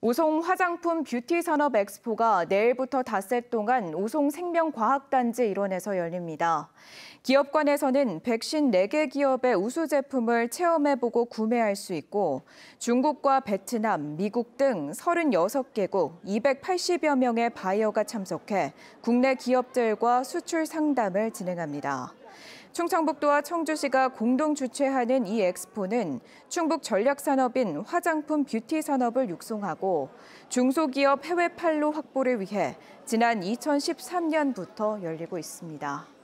오송 화장품 뷰티 산업 엑스포가 내일부터 닷새 동안 오송 생명과학단지 일원에서 열립니다. 기업관에서는 백신 4개 기업의 우수 제품을 체험해보고 구매할 수 있고 중국과 베트남, 미국 등 36개국 280여 명의 바이어가 참석해 국내 기업들과 수출 상담을 진행합니다. 충청북도와 청주시가 공동 주최하는 이 엑스포는 충북 전략 산업인 화장품 뷰티 산업을 육성하고 중소기업 해외 판로 확보를 위해 지난 2013년부터 열리고 있습니다.